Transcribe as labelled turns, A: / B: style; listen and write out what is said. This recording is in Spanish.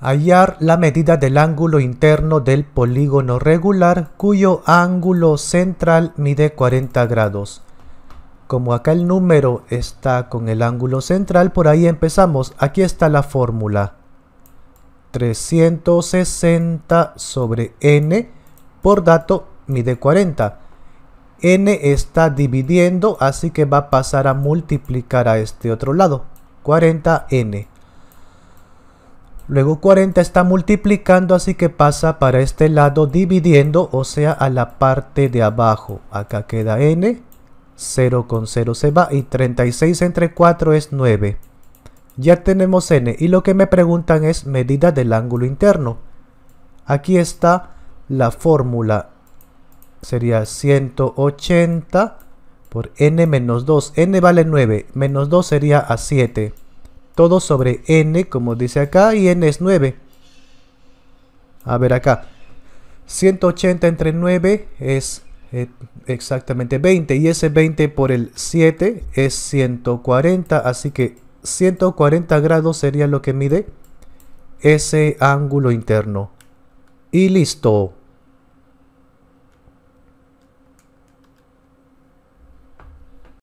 A: Hallar la medida del ángulo interno del polígono regular cuyo ángulo central mide 40 grados. Como acá el número está con el ángulo central, por ahí empezamos. Aquí está la fórmula. 360 sobre n por dato mide 40. n está dividiendo, así que va a pasar a multiplicar a este otro lado. 40n. Luego 40 está multiplicando, así que pasa para este lado dividiendo, o sea, a la parte de abajo. Acá queda n, 0 con 0 se va y 36 entre 4 es 9. Ya tenemos n y lo que me preguntan es medida del ángulo interno. Aquí está la fórmula. Sería 180 por n menos 2. n vale 9, menos 2 sería a 7 todo sobre n, como dice acá, y n es 9. A ver acá. 180 entre 9 es eh, exactamente 20, y ese 20 por el 7 es 140, así que 140 grados sería lo que mide ese ángulo interno. Y listo.